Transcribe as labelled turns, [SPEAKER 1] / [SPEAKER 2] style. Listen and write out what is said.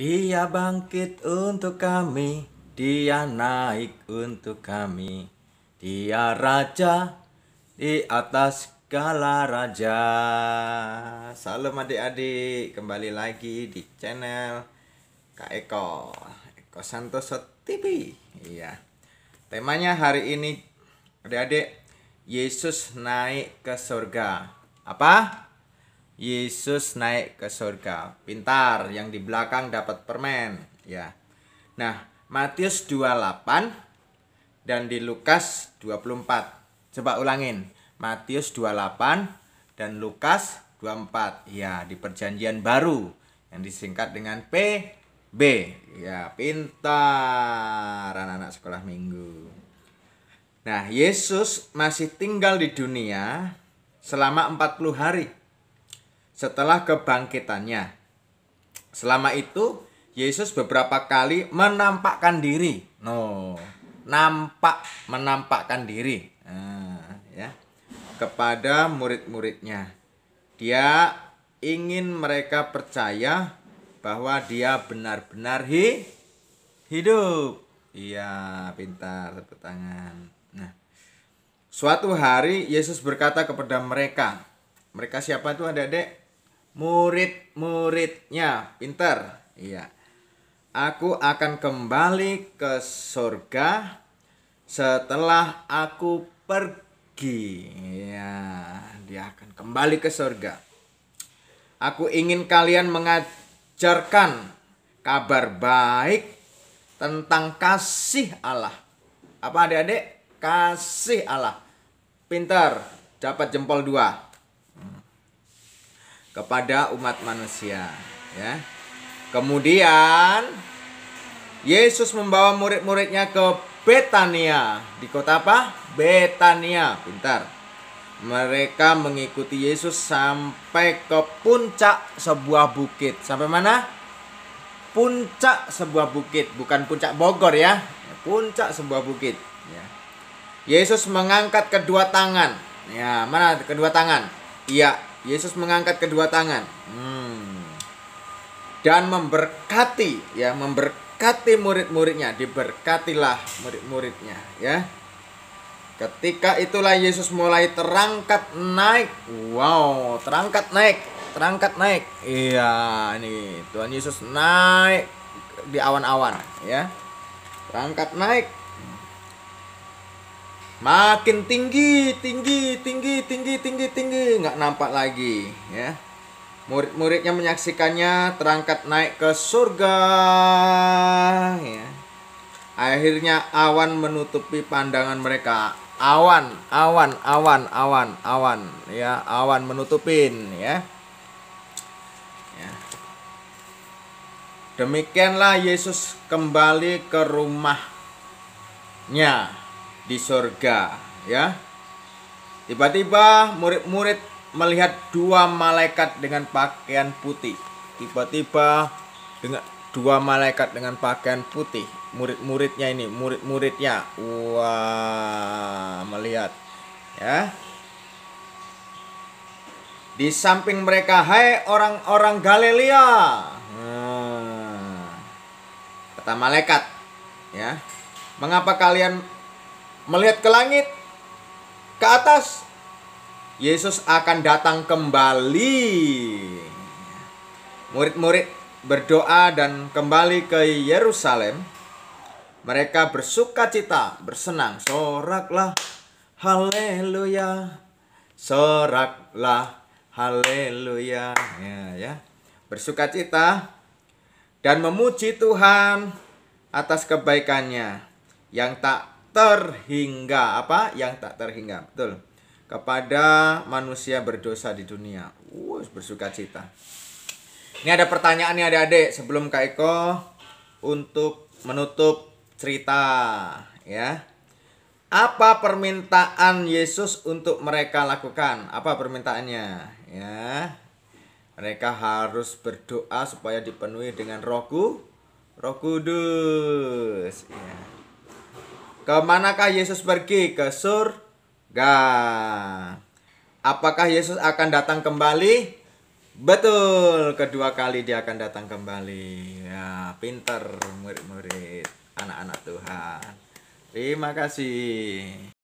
[SPEAKER 1] Dia bangkit untuk kami, dia naik untuk kami. Dia raja di atas segala raja. Salam adik-adik, kembali lagi di channel Kak Eko, Eko Santoso TV. Iya. Temanya hari ini adik-adik Yesus naik ke surga. Apa? Yesus naik ke surga. Pintar, yang di belakang dapat permen, ya. Nah, Matius 28 dan di Lukas 24. Coba ulangin. Matius 28 dan Lukas 24. Ya, di perjanjian baru yang disingkat dengan P B. Ya, pintar anak-anak sekolah minggu. Nah, Yesus masih tinggal di dunia selama 40 hari setelah kebangkitannya. Selama itu Yesus beberapa kali menampakkan diri. No, nampak menampakkan diri. Nah, ya. Kepada murid-muridnya. Dia ingin mereka percaya bahwa dia benar-benar hi hidup. Iya, pintar tepuk tangan. Nah, suatu hari Yesus berkata kepada mereka. Mereka siapa tuh Adik-adik? murid-muridnya. Pinter. Iya. Aku akan kembali ke surga setelah aku pergi. Ya, dia akan kembali ke surga. Aku ingin kalian mengajarkan kabar baik tentang kasih Allah. Apa adik-adik? Kasih Allah. pinter dapat jempol dua kepada umat manusia ya kemudian Yesus membawa murid-muridnya ke Betania di kota apa Betania pintar mereka mengikuti Yesus sampai ke puncak sebuah bukit sampai mana puncak sebuah bukit bukan puncak Bogor ya puncak sebuah bukit ya Yesus mengangkat kedua tangan ya mana kedua tangan ia Yesus mengangkat kedua tangan. Hmm. Dan memberkati ya, memberkati murid-muridnya, diberkatilah murid-muridnya ya. Ketika itulah Yesus mulai terangkat naik. Wow, terangkat naik, terangkat naik. Iya, ini Tuhan Yesus naik di awan-awan ya. Terangkat naik makin tinggi, tinggi, tinggi, tinggi, tinggi, tinggi, nggak nampak lagi, ya. Murid-muridnya menyaksikannya terangkat naik ke surga, ya. Akhirnya awan menutupi pandangan mereka. Awan, awan, awan, awan, awan, ya, awan menutupin, ya. ya. Demikianlah Yesus kembali ke rumahnya di surga ya tiba-tiba murid-murid melihat dua malaikat dengan pakaian putih tiba-tiba dengan dua malaikat dengan pakaian putih murid-muridnya ini murid-muridnya wah melihat ya di samping mereka hai orang-orang Galilea hmm. kata malaikat ya mengapa kalian melihat ke langit, ke atas, Yesus akan datang kembali. Murid-murid berdoa dan kembali ke Yerusalem. Mereka bersuka cita, bersenang, soraklah, haleluya, soraklah, haleluya, ya, ya. bersuka cita dan memuji Tuhan atas kebaikannya yang tak terhingga apa yang tak terhingga betul kepada manusia berdosa di dunia. Uh, bersuka cita. Ini ada pertanyaan nih adik-adik sebelum Kak Eko untuk menutup cerita ya. Apa permintaan Yesus untuk mereka lakukan? Apa permintaannya? Ya. Mereka harus berdoa supaya dipenuhi dengan Roh Roh Kudus. Ya. Kemanakah Yesus pergi? Ke surga. Apakah Yesus akan datang kembali? Betul, kedua kali dia akan datang kembali. Ya, pinter murid-murid, anak-anak Tuhan. Terima kasih.